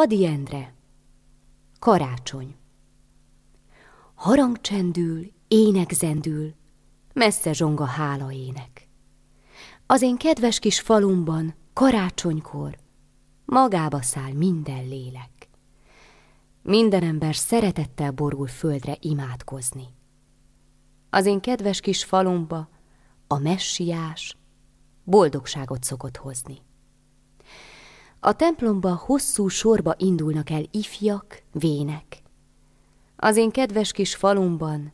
Adi Endre Karácsony Harang csendül, ének zendül, messze zsong a hála ének. Az én kedves kis falumban, karácsonykor, magába száll minden lélek. Minden ember szeretettel borul földre imádkozni. Az én kedves kis falumba a messiás boldogságot szokott hozni. A templomba hosszú sorba indulnak el ifjak, vének. Az én kedves kis falumban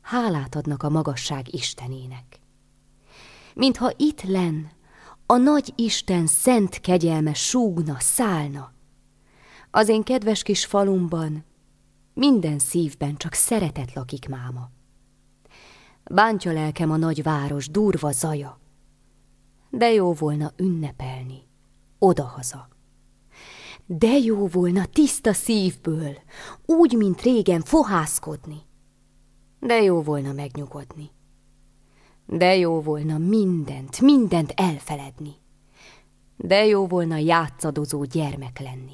hálát adnak a magasság Istenének. Mintha itt len, a nagy Isten szent kegyelme súgna, szálna. Az én kedves kis falumban minden szívben csak szeretet lakik máma. Bántja lelkem a nagy város durva zaja, de jó volna ünnepel odahaza. De jó volna tiszta szívből, úgy, mint régen fohászkodni. De jó volna megnyugodni. De jó volna mindent, mindent elfeledni. De jó volna játszadozó gyermek lenni.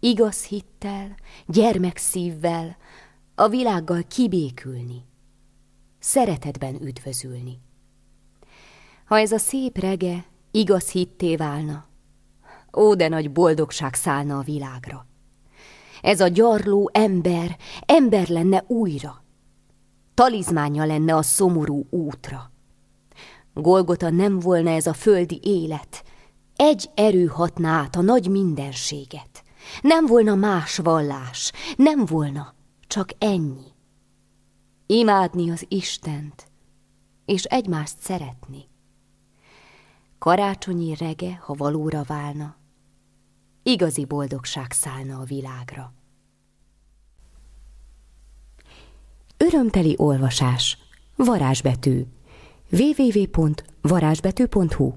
Igaz hittel, gyermek szívvel, a világgal kibékülni. Szeretetben üdvözülni. Ha ez a szép rege igaz hitté válna. Ó, de nagy boldogság szállna a világra. Ez a gyarló ember, ember lenne újra. Talizmánya lenne a szomorú útra. Golgota nem volna ez a földi élet. Egy erő hatná át a nagy mindenséget. Nem volna más vallás, nem volna, csak ennyi. Imádni az Istent, és egymást szeretni karácsonyi rege, ha valóra válna, igazi boldogság szállna a világra. Örömteli olvasás, varázsbetű, www.varázsbetű.hu